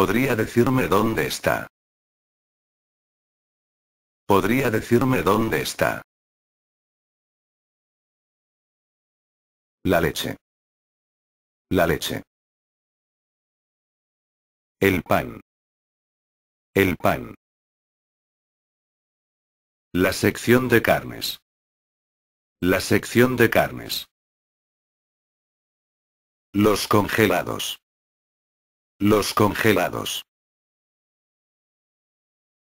¿Podría decirme dónde está? ¿Podría decirme dónde está? La leche. La leche. El pan. El pan. La sección de carnes. La sección de carnes. Los congelados. Los congelados.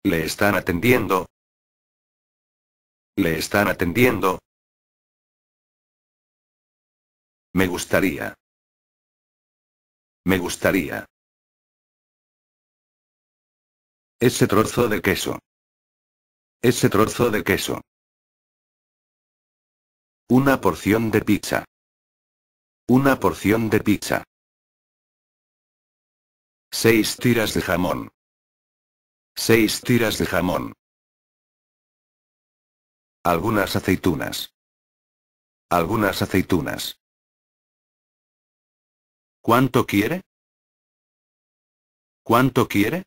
¿Le están atendiendo? ¿Le están atendiendo? Me gustaría. Me gustaría. Ese trozo de queso. Ese trozo de queso. Una porción de pizza. Una porción de pizza. Seis tiras de jamón. Seis tiras de jamón. Algunas aceitunas. Algunas aceitunas. ¿Cuánto quiere? ¿Cuánto quiere?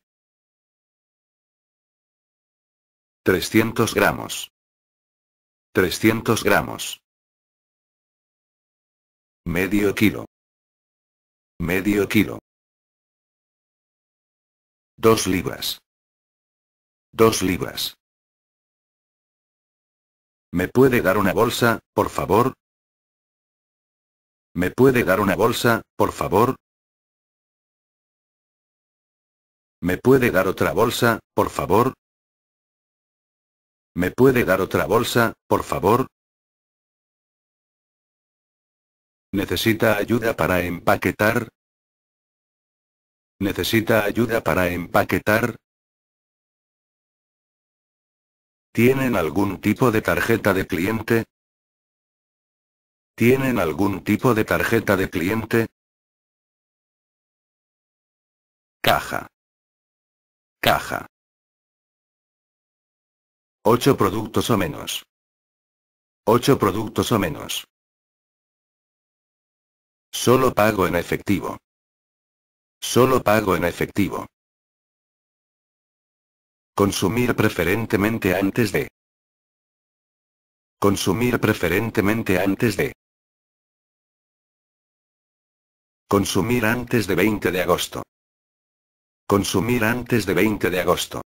300 gramos. 300 gramos. Medio kilo. Medio kilo. Dos libras. Dos libras. ¿Me puede dar una bolsa, por favor? ¿Me puede dar una bolsa, por favor? ¿Me puede dar otra bolsa, por favor? ¿Me puede dar otra bolsa, por favor? ¿Necesita ayuda para empaquetar? ¿Necesita ayuda para empaquetar? ¿Tienen algún tipo de tarjeta de cliente? ¿Tienen algún tipo de tarjeta de cliente? Caja. Caja. Ocho productos o menos. Ocho productos o menos. Solo pago en efectivo. Solo pago en efectivo. Consumir preferentemente antes de. Consumir preferentemente antes de. Consumir antes de 20 de agosto. Consumir antes de 20 de agosto.